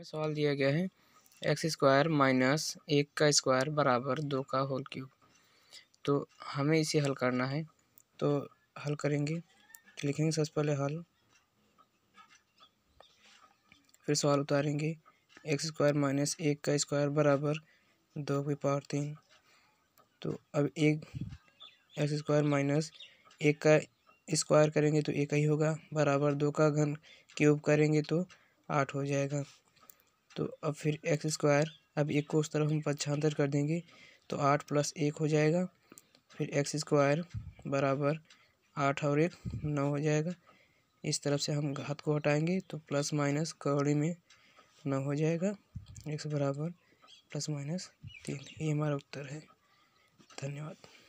में सवाल दिया गया है एक्स स्क्वायर माइनस एक का स्क्वायर बराबर दो का होल क्यूब तो हमें इसे हल करना है तो हल करेंगे तो लिखेंगे सबसे पहले हल फिर सवाल उतारेंगे एक्स स्क्वायर माइनस एक का स्क्वायर बराबर दो की पावर तीन तो अब एक एक्स स्क्वायर माइनस एक का स्क्वायर करेंगे तो एक ही होगा बराबर दो का घन क्यूब करेंगे तो आठ हो जाएगा तो अब फिर एक्स स्क्वायर अब एक को उस तरफ हम पक्षांतर कर देंगे तो आठ प्लस एक हो जाएगा फिर एक्स स्क्वायर बराबर आठ और एक नौ हो जाएगा इस तरफ से हम घात को हटाएंगे तो प्लस माइनस कौड़ी में नौ हो जाएगा एक्स बराबर प्लस माइनस तीन ये हमारा उत्तर है धन्यवाद